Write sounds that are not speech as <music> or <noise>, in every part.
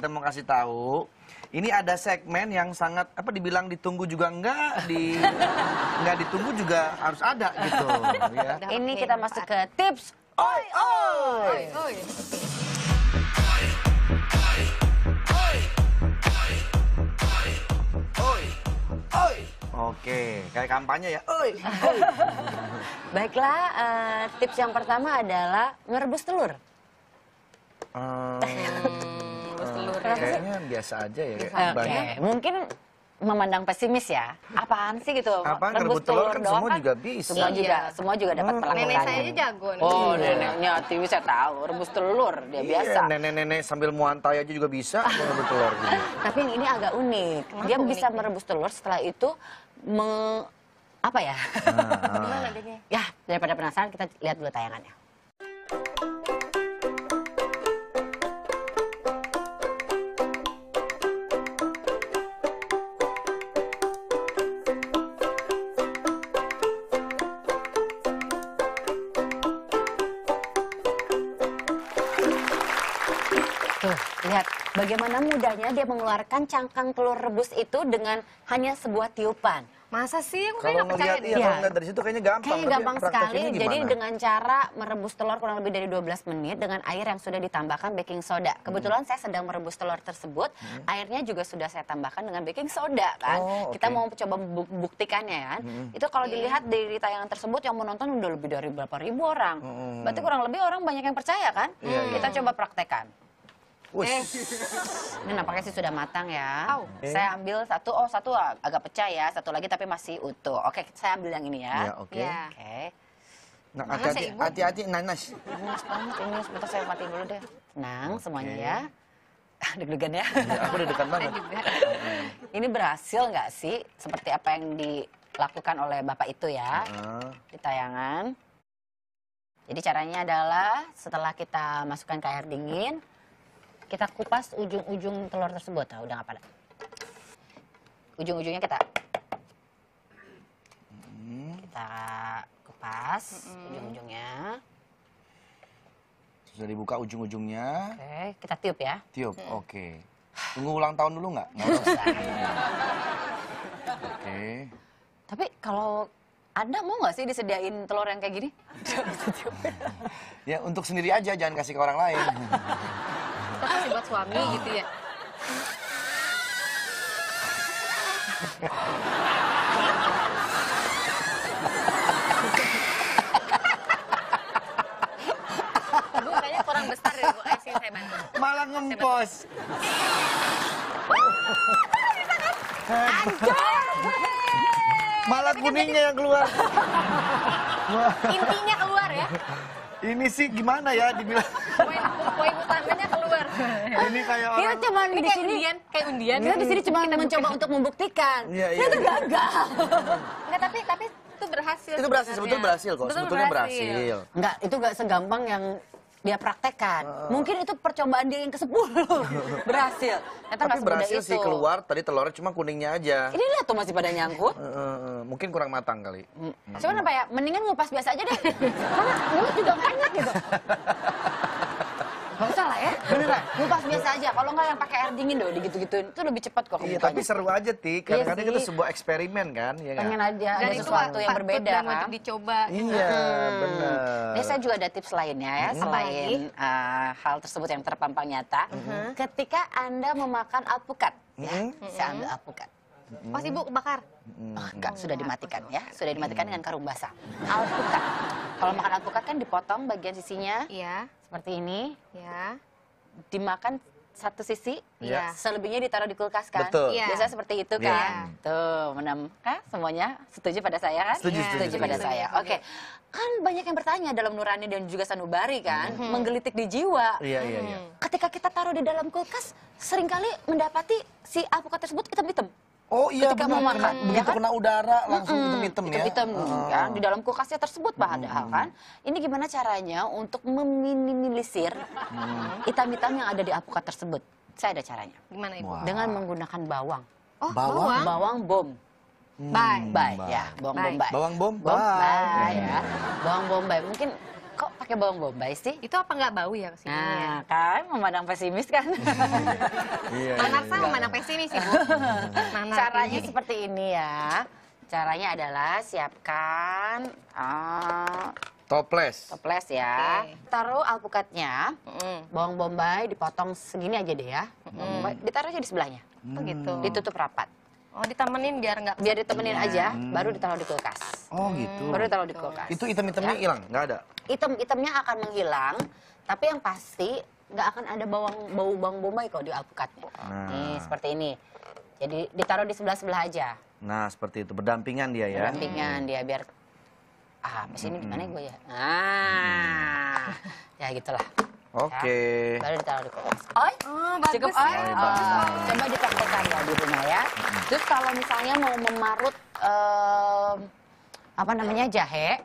kita mau kasih tahu, ini ada segmen yang sangat apa dibilang ditunggu juga enggak, di <laughs> enggak ditunggu juga harus ada gitu. <laughs> Ya. Ini kita masuk ke tips oi oi. oi, oi. Oke, kayak kampanye ya. Oi, oi. <laughs> Baiklah, uh, tips yang pertama adalah merebus telur. Um... Kayaknya biasa aja ya. Biasa Mungkin memandang pesimis ya. Apaan sih gitu? Apaan rebus, telur, kan semua kan? juga bisa. Semua iya. juga, semua juga dapat hmm. Nenek saya aja jago nih. Oh, neneknya TV saya tahu, rebus telur dia iya, biasa. nenek-nenek sambil muantai aja juga bisa <laughs> rebus telur gitu. Tapi ini agak unik. Dia unik. bisa merebus telur setelah itu me apa ya? Nah, Gimana Ya, daripada penasaran kita lihat dulu tayangannya. Iya. lihat bagaimana mudahnya dia mengeluarkan cangkang telur rebus itu dengan hanya sebuah tiupan. Masa sih? Aku kalau percaya, iya, ya. kalau iya. dari situ kayaknya gampang. Kayaknya gampang sekali. Jadi dengan cara merebus telur kurang lebih dari 12 menit dengan air yang sudah ditambahkan baking soda. Hmm. Kebetulan hmm. saya sedang merebus telur tersebut, hmm. airnya juga sudah saya tambahkan dengan baking soda kan. Oh, okay. Kita mau coba buktikannya kan. Hmm. Itu kalau iya. dilihat dari tayangan tersebut yang menonton udah lebih dari berapa ribu orang. Hmm. Berarti kurang lebih orang banyak yang percaya kan? Hmm. Kita coba praktekan. Wush. Eh. <laughs> Ini nampaknya sih sudah matang ya. Oh. Eh. Okay. Saya ambil satu, oh satu agak pecah ya, satu lagi tapi masih utuh. Oke, okay, saya ambil yang ini ya. ya oke. Ya. Oke. Nah, ya, hati-hati, hati-hati, nanas. ini, sebentar saya mati dulu deh. Tenang okay. semuanya ya. <laughs> Deg-degan ya. ya. Aku udah dekat banget. ini berhasil nggak sih? Seperti apa yang dilakukan oleh Bapak itu ya, uh. di tayangan. Jadi caranya adalah setelah kita masukkan ke air dingin, kita kupas ujung-ujung telur tersebut. Nah, udah apa Ujung-ujungnya kita hmm. kita kupas hmm. ujung-ujungnya. Sudah dibuka ujung-ujungnya. Oke, okay. kita tiup ya. Tiup, hmm. oke. Okay. Tunggu ulang tahun dulu nggak? Nggak usah. oke. Tapi kalau anda mau nggak sih disediain telur yang kayak gini? <laughs> ya untuk sendiri aja, jangan kasih ke orang lain. <laughs> kita kasih buat suami gitu ya Bu kayaknya kurang besar ya Bu, eh, saya bantu. Malah ngempos. Malah kuningnya yang keluar. Intinya keluar ya? Ini sih gimana ya dibilang. Poin, poin utamanya keluar. <laughs> ini kayak orang... Kita cuma di sini undian, kayak undian. Kita di sini cuma mencoba untuk membuktikan. Iya, iya. Itu iya. gagal. Enggak, tapi tapi itu berhasil. Itu berhasil, sebetulnya berhasil kok. Sebetulnya berhasil. Enggak, itu enggak segampang yang dia praktekkan. Uh. Mungkin itu percobaan dia yang ke-10. <laughs> berhasil. Eta Tapi berhasil itu. sih keluar, tadi telurnya cuma kuningnya aja. Ini lihat tuh masih pada nyangkut. Uh, uh, uh. Mungkin kurang matang kali. Mm. mm. Cuman apa ya, mendingan ngupas biasa aja deh. <laughs> Karena mulut juga banyak gitu. Ngupas biasa aja. Kalau nggak yang pakai air dingin loh, digitu-gituin. Itu lebih cepat kok. Iya, tapi seru aja, Ti. Iya Kadang-kadang iya itu sebuah eksperimen kan, ya Pengen kan? aja ada sesuatu yang berbeda kan. untuk dicoba. Iya, hmm. benar. Ini saya juga ada tips lainnya ya, hmm. selain uh, hal tersebut yang terpampang nyata. -huh. Ketika Anda memakan alpukat, hmm. ya, saya ambil alpukat. Pas ibu kebakar? Oh, ah, enggak, sudah oh, dimatikan ya. Sudah dimatikan dengan karung basah. Alpukat. Kalau makan alpukat kan dipotong bagian sisinya. Iya. Seperti ini. Iya dimakan satu sisi, iya. ya. selebihnya ditaruh di kulkas kan. Betul. Ya. Biasanya seperti itu iya. kan. Ya. Tuh, menem, kan eh, semuanya setuju pada saya kan? Setuju, ya. setuju, setuju pada setuju. saya. Oke. Kan banyak yang bertanya dalam nurani dan juga sanubari kan, hmm menggelitik di jiwa. Iya, iya, iya. Mm-hmm. Ketika kita taruh di dalam kulkas, seringkali mendapati si alpukat tersebut hitam-hitam. Oh iya, ketika benar, mau makan, ya kan? kena udara langsung mm -mm, hitam-hitam ya. Hitam uh. Ah. ya, mm, kan, di dalam kulkasnya tersebut padahal mm. kan. Ini gimana caranya untuk meminimalisir mm. hitam-hitam yang ada di alpukat tersebut? Saya ada caranya. Gimana ibu? Wow. Dengan menggunakan bawang. Oh, bawang? Bawang, bom. Hmm, bye. Bye, mm, ya. Bawang bom. bombay. Bawang bombay. Bawang bombay. Ya. Mm. Bawang bombay. Mungkin kok pakai bawang bombay sih? Itu apa nggak bau ya kesini? Nah, kan memandang pesimis kan. <laughs> Iya, iya, Anak saya memandang pesimis sih, Bu. <laughs> Caranya seperti ini ya. Caranya adalah siapkan uh, Toples. Toples ya. Okay. Taruh alpukatnya, mm. bawang bombay dipotong segini aja deh ya. Mm. Ditaruh aja di sebelahnya. Mm. Ditutup rapat. Oh ditemenin biar nggak. Biar ditemenin iya. aja, mm. baru ditaruh di kulkas. Oh gitu. Baru taruh di kulkas. Itu item-itemnya ya. hilang, ya. nggak ada. Item-itemnya akan menghilang, tapi yang pasti nggak akan ada bawang bau bawang bombay kok di alpukatnya. Nah. Nih seperti ini. Jadi ditaruh di sebelah sebelah aja. Nah seperti itu berdampingan dia ya. Berdampingan hmm. dia biar ah habis ini hmm. gimana gue ya. Ah hmm. ya gitulah. Oke. Okay. Ya. Baru ditaruh di kulkas. Oi, oh, cukup oi. Oh, Oh, coba dipraktekkan ya di rumah ya. Terus kalau misalnya mau memarut uh, apa namanya jahe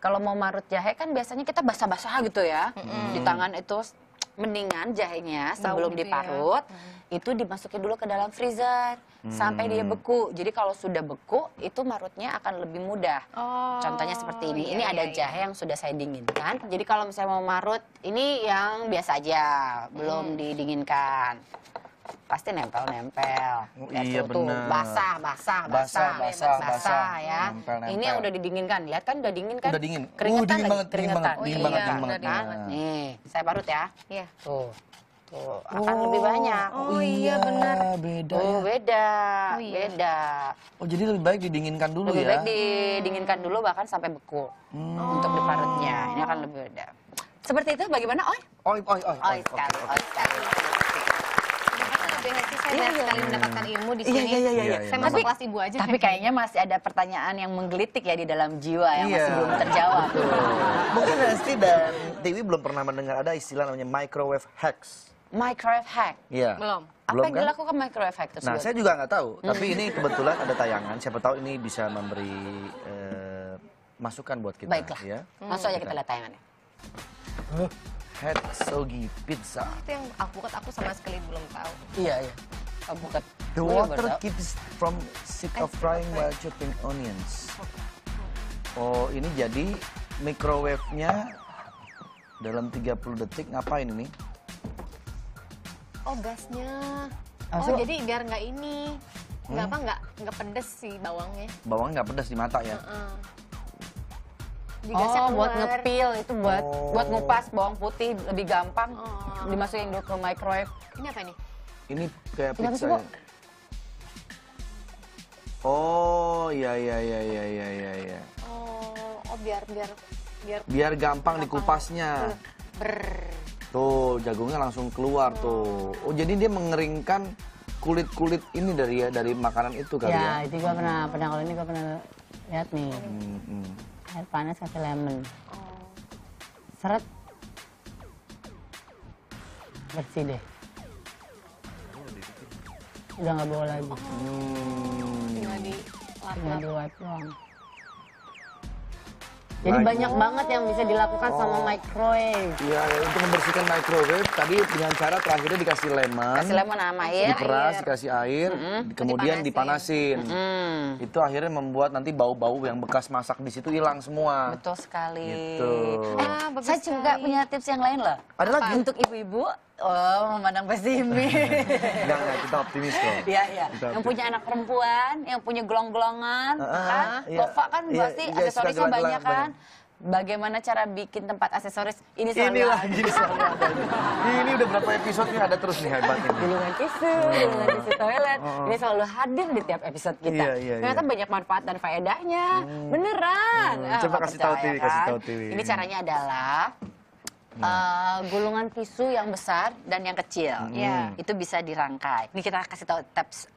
kalau mau marut jahe kan biasanya kita basah-basah gitu ya mm. di tangan itu mendingan jahenya sebelum gitu ya. diparut ya. itu dimasukin dulu ke dalam freezer hmm. sampai dia beku. Jadi kalau sudah beku itu marutnya akan lebih mudah. Oh, Contohnya seperti ini. Iya, ini iya, ada iya. jahe yang sudah saya dinginkan. Jadi kalau misalnya mau marut ini yang biasa aja, belum hmm. didinginkan pasti nempel-nempel. Oh, iya tuh, bener. Basah, basah, basah, basah, basah, basah ya. Nempel, nempel. Ini yang udah didinginkan, lihat kan udah dingin kan? Udah dingin. Keringetan, uh, dingin lagi, banget, keringetan. Iya, dingin banget, dingin banget, dingin nah. banget. Nih, saya parut ya. Iya. Tuh. Tuh, akan oh, lebih banyak. Oh iya, iya benar. Oh, beda. Oh, ya. beda. Oh, iya. Beda. Oh, jadi lebih baik didinginkan dulu lebih ya. Lebih baik didinginkan dulu bahkan sampai beku. Hmm. Untuk diparutnya. Ini akan lebih beda. Seperti itu bagaimana? Oi. Oi, oi, oi. Oi sekali, oi sekali saya iya, banyak iya. sekali mendapatkan ilmu di iya, sini. Iya, iya, iya. Saya masuk kelas ibu aja. Tapi kayaknya masih ada pertanyaan yang menggelitik ya di dalam jiwa yang masih belum terjawab. Nah, Mungkin Hesti dan Dewi belum pernah mendengar ada istilah namanya microwave hacks. Microwave hack? Iya. Belum. Apa yang kan? dilakukan microwave hack tersebut? Nah, saya juga nggak tahu. Hmm. Tapi ini kebetulan ada tayangan. Siapa tahu ini bisa memberi eh, masukan buat kita. Baiklah. Ya? Masuk aja kita lihat tayangannya. Huh? Head Sogi Pizza. Oh, itu yang alpukat aku sama sekali belum tahu. Iya, iya. Alpukat. The iya, water keeps from sick of frying while ya? chopping onions. Hmm. Oh, ini jadi microwave-nya dalam 30 detik ngapain ini? Oh, gasnya. Ah, oh, jadi biar nggak ini. Nggak hmm? apa, nggak, nggak pedes sih bawangnya. Bawangnya nggak pedes di mata ya? Uh -uh oh, keluar. buat ngepil itu buat oh. buat ngupas bawang putih lebih gampang oh. dimasukin dulu ke microwave. Ini apa nih? Ini kayak pizza. Ya? Oh, iya, iya iya iya iya iya iya Oh, oh biar biar biar biar gampang, gampang. dikupasnya. Ber. Tuh, jagungnya langsung keluar hmm. tuh. Oh, jadi dia mengeringkan kulit-kulit ini dari ya dari makanan itu kali ya. Iya, itu gua pernah hmm. pernah kalau ini gua pernah lihat nih. Hmm, hmm air panas pakai lemon oh. seret bersih deh udah nggak bawa lagi oh. hmm. tinggal di tinggal di wipe doang jadi banyak banget yang bisa dilakukan oh. sama microwave. Iya, ya, untuk membersihkan microwave tadi dengan cara terakhirnya dikasih lemon. Kasih lemon sama air. Dikeras, air. dikasih air, mm -hmm. kemudian dipanasin. dipanasin. Mm -hmm. Itu akhirnya membuat nanti bau-bau yang bekas masak di situ hilang semua. Betul sekali. Gitu. Eh, ah, saya sekali. juga punya tips yang lain loh. Ada lagi? Untuk ibu-ibu Oh, memandang pesimis. <laughs> enggak, enggak, kita optimis dong. Iya, iya. Yang punya anak perempuan, yang punya gelong-gelongan, uh, ah, -huh, kan? Ah, ah, iya. kan? Iya. kan pasti iya, aksesorisnya gelang -gelang, banyak kan? Bagaimana cara bikin tempat aksesoris ini selalu Ini lagi selalu ada. ini udah berapa episode nih ada terus nih ini. Gulungan tisu, hmm. gulungan tisu toilet. Hmm. Ini selalu hadir di tiap episode kita. Iya, iya, Ternyata iya. banyak manfaat dan faedahnya. Hmm. Beneran. Hmm. Coba kasih tahu TV, kasih kan? tahu TV. Ini caranya adalah uh, gulungan tisu yang besar dan yang kecil. Hmm. Yeah. Itu bisa dirangkai. Ini kita kasih tahu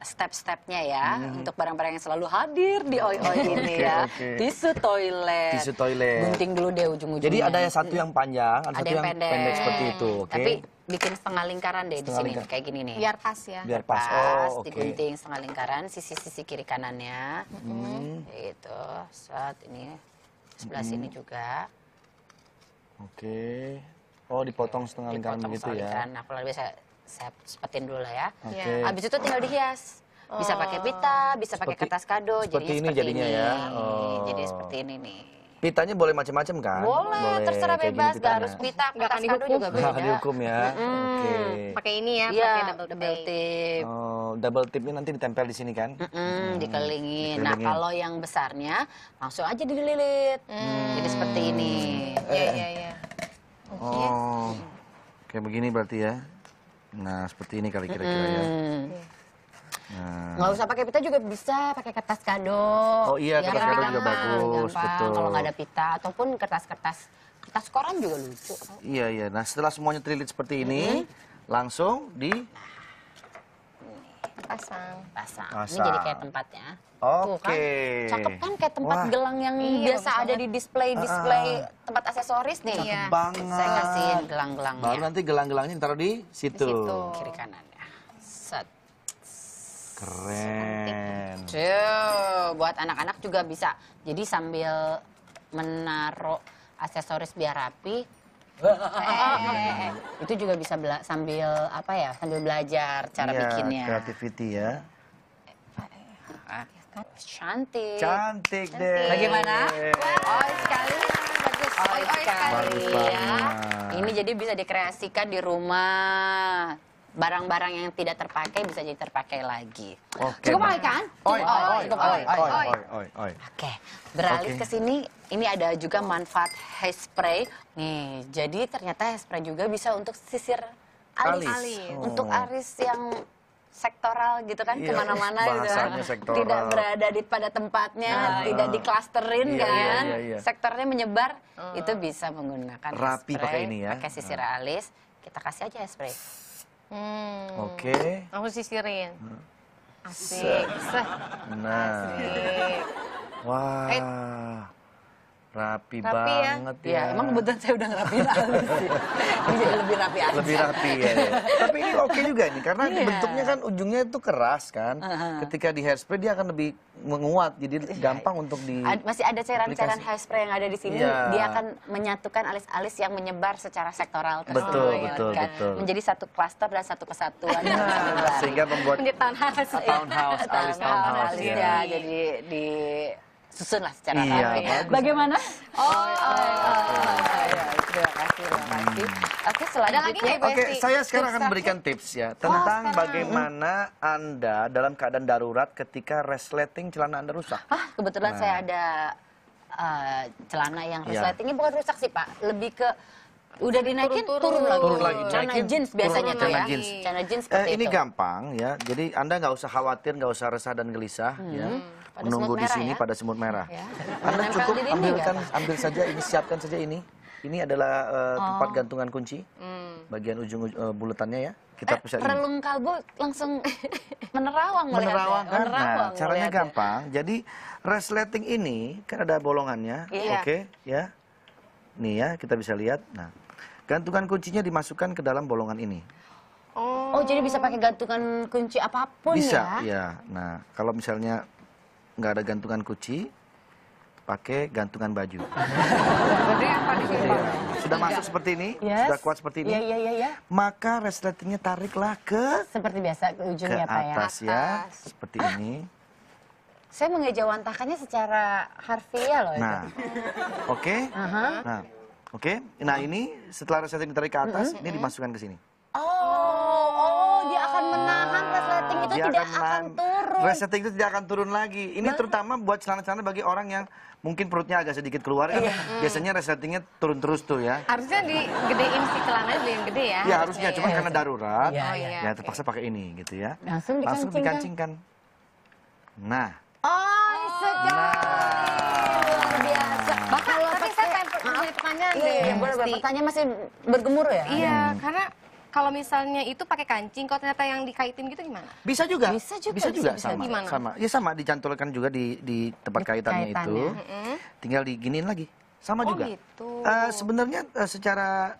step stepnya ya hmm. untuk barang-barang yang selalu hadir di oi-oi <laughs> ini okay, ya. Okay. Tisu toilet. Tisu toilet. Gunting dulu deh ujung-ujungnya. Jadi ada yang satu yang panjang, ada, ada satu yang pendek. pendek seperti itu, Okay? Tapi bikin setengah lingkaran deh setengah di sini lingkar. kayak gini nih. Biar pas ya. Biar pas. Oh, pas oh, okay. digunting setengah lingkaran sisi-sisi kiri kanannya. Mm -hmm. Gitu. Saat ini sebelah mm sini hmm. juga. Oke. Oh, dipotong setengah lingkaran dipotong gitu ya. Lingkaran. Nah, lebih saya saya sepetin dulu lah ya. Oke. Okay. Iya. Habis itu tinggal dihias. Bisa oh. pakai pita, bisa pakai kertas kado. Seperti jadinya ini seperti jadinya ini. ya. Oh. Jadi seperti ini nih. Pitanya boleh macam-macam kan? Boleh, boleh terserah bebas, gak harus pita, nggak akan dihukum juga beda. Gak dihukum ya. Hmm. Okay. Pakai ini ya, ya pakai double, double tip. Oh, double tipnya nanti ditempel di sini kan? Mm -mm, hmm. dikelilingin. Nah, kalau yang besarnya langsung aja dililit. Hmm. Jadi seperti ini. Iya, eh. iya, iya. Oh. Iya. Kayak begini berarti ya. Nah, seperti ini kali kira-kira mm. ya. Okay. Nah. nggak usah pakai pita juga bisa pakai kertas kado oh iya ya, kertas kado juga bagus gampang, betul kalau nggak ada pita ataupun kertas-kertas kertas koran juga lucu iya iya nah setelah semuanya terlilit seperti ini hmm. langsung di pasang. pasang. Pasang. Ini jadi kayak tempatnya. Kan, Oke. Okay. kan? Cakep kan kayak tempat Wah. gelang yang iya, biasa banget. ada di display-display uh, uh. tempat aksesoris nih. Cakep ya. banget. Saya kasih gelang-gelangnya. Baru nanti gelang-gelangnya taruh di situ. Di situ. Kiri kanan ya. Set. Keren. Tuh, buat anak-anak juga bisa. Jadi sambil menaruh aksesoris biar rapi, eh, eh, eh, eh itu juga bisa bela sambil apa ya sambil belajar cara ya, bikinnya creativity ya cantik cantik deh bagaimana oh sekali bagus oh, sekali, sekali. Ya. ini jadi bisa dikreasikan di rumah barang-barang yang tidak terpakai bisa jadi terpakai lagi. Okay, cukup oi kan? Oi, oi, oi, oi, oi, oi, oi. Oke, beralih okay. ke sini, ini ada juga manfaat hairspray. Nih, jadi ternyata hairspray juga bisa untuk sisir alis. alis. Oh. Untuk alis yang sektoral gitu kan yeah. kemana-mana gitu kan. sektoral. tidak berada di pada tempatnya nah, tidak uh, nah. diklusterin iya, kan iya, iya, iya. sektornya menyebar uh, itu bisa menggunakan rapi pakai ini ya pakai sisir uh. alis kita kasih aja hairspray. Hmm. Oke. Okay. Aku sisirin. Hmm. Asik. Nah. Asik. Wah. Wow. Eh, rapi, rapi ya? banget ya. ya. ya. Emang kebetulan saya udah ngerapiin alis <laughs> sih. lebih rapi aja. Lebih rapi ya. Tapi ini oke juga nih karena yeah. bentuknya kan ujungnya itu keras kan. Uh -huh. Ketika di hairspray dia akan lebih menguat jadi iya. gampang yeah. untuk di Masih ada cairan-cairan hairspray yang ada di sini yeah. dia akan menyatukan alis-alis yang menyebar secara sektoral Betul, oh, betul, kan? betul. Menjadi satu klaster dan satu kesatuan. nah, sehingga membuat menjadi townhouse. Townhouse, iya. alis townhouse. Townhouse, ya. jadi di susun lah secara iya, ramai. Ya. Bagaimana? Oh, oh, iya, oh, iya, oh, iya, oh, terima kasih, terima hmm. kasih. Oke, selanjutnya. Oke, saya sekarang akan memberikan tips ya tentang oh, bagaimana anda dalam keadaan darurat ketika resleting celana anda rusak. Ah, kebetulan nah. saya ada uh, celana yang resletingnya bukan rusak sih pak, lebih ke udah dinaikin turun, turun, turun lagi. Turun lagi. jeans biasanya turun, tuh ya. Jeans. jeans eh, seperti ini itu. gampang ya. Jadi Anda nggak usah khawatir, nggak usah resah dan gelisah hmm. ya. Pada Menunggu di sini ya? pada semut merah. Ya. Anda cukup ambilkan ambil saja ini siapkan saja ini. Ini adalah uh, tempat oh. gantungan kunci. Hmm. Bagian ujung uh, eh, buletannya ya. Kita eh, bisa relung kalbu langsung <laughs> menerawang ya. menerawang kan. Menerawang nah, caranya gampang. Jadi resleting ini kan ada bolongannya. Iya. Oke, ya. Nih ya, kita bisa lihat. Nah, gantungan kuncinya dimasukkan ke dalam bolongan ini. Oh, oh jadi bisa pakai gantungan kunci apapun bisa, ya? Bisa, ya. Nah, kalau misalnya nggak ada gantungan kunci, pakai gantungan baju. sini? Gitu ya. Sudah masuk seperti ini, yes. sudah kuat seperti ini. Ya, ya, ya, ya. Maka resletingnya tariklah ke seperti biasa ke ujung ke ya, Pak ya. Atas ya, seperti ah. ini. Saya mengejawantahkannya secara harfiah loh. Nah, oke. Okay. Uh -huh. Nah, Oke, okay? nah ini setelah resleting ditarik ke atas, mm -hmm. ini dimasukkan ke sini. Oh, oh, dia akan menahan resleting itu dia tidak akan, akan turun. Resleting itu tidak akan turun lagi. Ini Bang. terutama buat celana-celana bagi orang yang mungkin perutnya agak sedikit keluar. Hmm. Biasanya resletingnya turun terus tuh ya. Harusnya digedein si celana beli yang gede ya. Iya, ya harusnya, cuma iya. karena darurat, oh, iya, iya, ya okay. terpaksa pakai ini gitu ya. Langsung dikancingkan. Langsung dikancingkan. Nah. Oh, sedap. Nah. pertanyaan iya, deh. Iya, bener -bener. Pertanyaan masih bergemuruh ya? Iya, hmm. karena kalau misalnya itu pakai kancing, kalau ternyata yang dikaitin gitu gimana? Bisa juga. Bisa juga. Bisa juga bisa, sama. Bisa. Sama. Ya sama dicantulkan juga di di tempat di kaitannya, kaitannya itu. Mm -hmm. Tinggal diginiin lagi. Sama oh, juga. gitu. Uh, sebenarnya uh, secara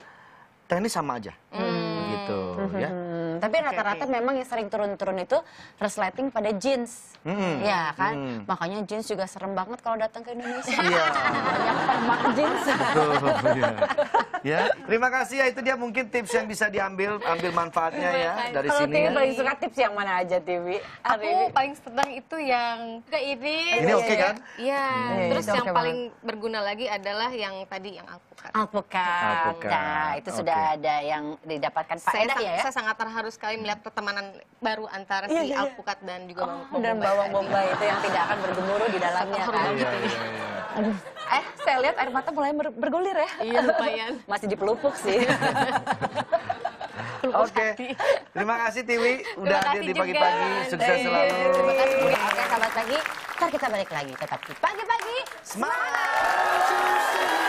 teknis sama aja. Hmm. Gitu mm -hmm. ya. Mm-hmm. Hmm, tapi rata-rata okay, memang yang sering turun-turun itu resleting pada jeans. Hmm. Ya kan? Hmm. Makanya jeans juga serem banget kalau datang ke Indonesia. Iya. <laughs> yang permak jeans. Iya. <laughs> ya. Terima kasih ya itu dia mungkin tips yang bisa diambil ambil manfaatnya ya iya, dari kalau sini. Kalau ya. paling suka tips yang mana aja Tivi? Aku ini. paling senang itu yang ke ini. Ini oke okay, iya, kan? Iya. Hmm. Terus yang paling banget. berguna lagi adalah yang tadi yang alpukat. Alpukat. Nah, itu okay. sudah ada yang didapatkan Pak saya, Eda ya, ya. Saya sangat terharu terharu sekali melihat pertemanan baru antara iya, si yeah. Iya. alpukat dan juga oh, bawang dan bawang bombay itu yang tidak akan bergemuruh di dalamnya kan. eh saya lihat air mata mulai bergulir ya. Iya lumayan. <laughs> Masih dipelupuk sih. <laughs> Oke. Okay. Terima kasih Tiwi udah hadir di pagi-pagi. Sukses selalu. Terima kasih Tiwi. Oke, selamat pagi. Ntar kita balik lagi tetap di pagi-pagi. Semangat.